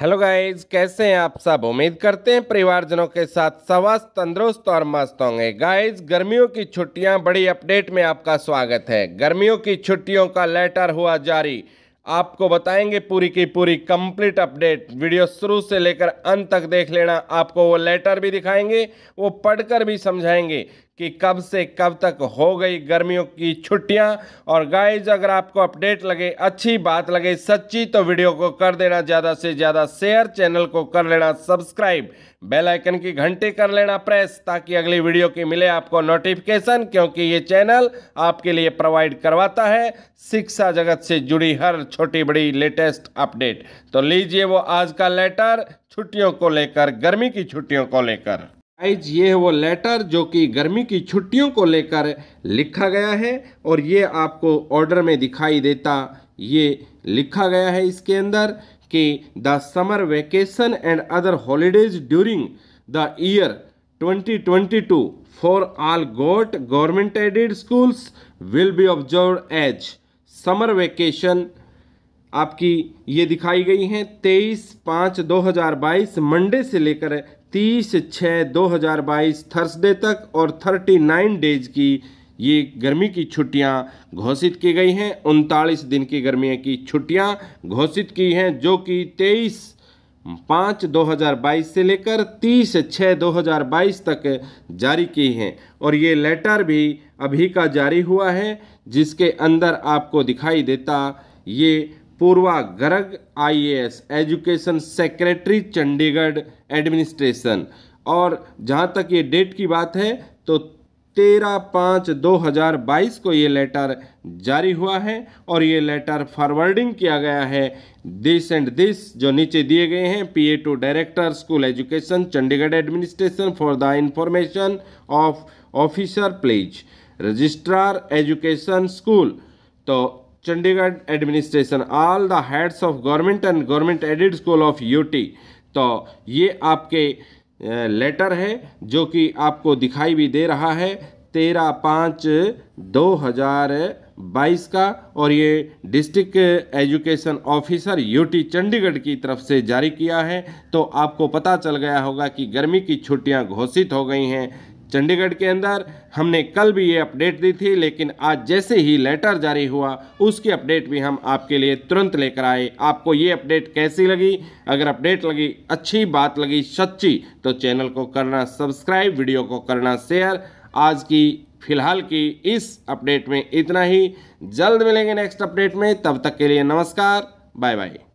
hello guys कैसे हैं आप सब उम्मीद करते हैं परिवारजनों के साथ स्वस्थ तंदुरुस्त और मस्त होंगे गाइज गर्मियों की छुट्टियां बड़ी अपडेट में आपका स्वागत है गर्मियों की छुट्टियों का लेटर हुआ जारी आपको बताएंगे पूरी की पूरी कंप्लीट अपडेट वीडियो शुरू से लेकर अंत तक देख लेना आपको वो लेटर भी दिखाएंगे वो पढ़कर भी समझाएंगे कि कब से कब तक हो गई गर्मियों की छुट्टियां और गाइज अगर आपको अपडेट लगे अच्छी बात लगे सच्ची तो वीडियो को कर देना ज़्यादा से ज़्यादा शेयर चैनल को कर लेना सब्सक्राइब बेल आइकन की घंटी कर लेना प्रेस ताकि अगली वीडियो की मिले आपको नोटिफिकेशन क्योंकि ये चैनल आपके लिए प्रोवाइड करवाता है शिक्षा जगत से जुड़ी हर छोटी बड़ी लेटेस्ट अपडेट तो लीजिए वो आज का लेटर छुट्टियों को लेकर गर्मी की छुट्टियों को लेकर आइज ये है वो लेटर जो कि गर्मी की छुट्टियों को लेकर लिखा गया है और ये आपको ऑर्डर में दिखाई देता ये लिखा गया है इसके अंदर कि the summer vacation and other holidays during the year 2022 for all गोट government aided schools will be observe as summer vacation आपकी ये दिखाई गई हैं तेईस पाँच दो हज़ार बाईस मंडे से लेकर तीस छः दो हज़ार बाईस थर्सडे तक और थर्टी नाइन डेज की ये गर्मी की छुट्टियां घोषित की गई हैं उनतालीस दिन की गर्मी की छुट्टियां घोषित की हैं जो कि तेईस पाँच 2022 से लेकर तीस छः 2022 तक जारी की हैं और ये लेटर भी अभी का जारी हुआ है जिसके अंदर आपको दिखाई देता ये Purva Garg IAS education secretary Chandigarh administration और जहाँ तक ये डेट की बात है तो तेरह पाँच दो हज़ार बाईस को ये लेटर जारी हुआ है और ये लेटर फॉरवर्डिंग किया गया है दिस एंड दिस जो नीचे दिए गए हैं P A to director school education Chandigarh administration for the information of officer please registrar education school to Chandigarh administration all the heads of government and government aided school of UT तो ये आपके letter है जो कि आपको दिखाई भी दे रहा है तेरह पाँच दो हज़ार बाईस का और ये district education officer UT Chandigarh की तरफ से जारी किया है तो आपको पता चल गया होगा कि गर्मी की छुट्टियां घोषित हो गई हैं चंडीगढ़ के अंदर हमने कल भी ये अपडेट दी थी लेकिन आज जैसे ही लेटर जारी हुआ उसकी अपडेट भी हम आपके लिए तुरंत लेकर आए आपको ये अपडेट कैसी लगी अगर अपडेट लगी अच्छी बात लगी सच्ची तो चैनल को करना सब्सक्राइब वीडियो को करना शेयर आज की फिलहाल की इस अपडेट में इतना ही जल्द मिलेंगे नेक्स्ट अपडेट में तब तक के लिए नमस्कार बाय बाय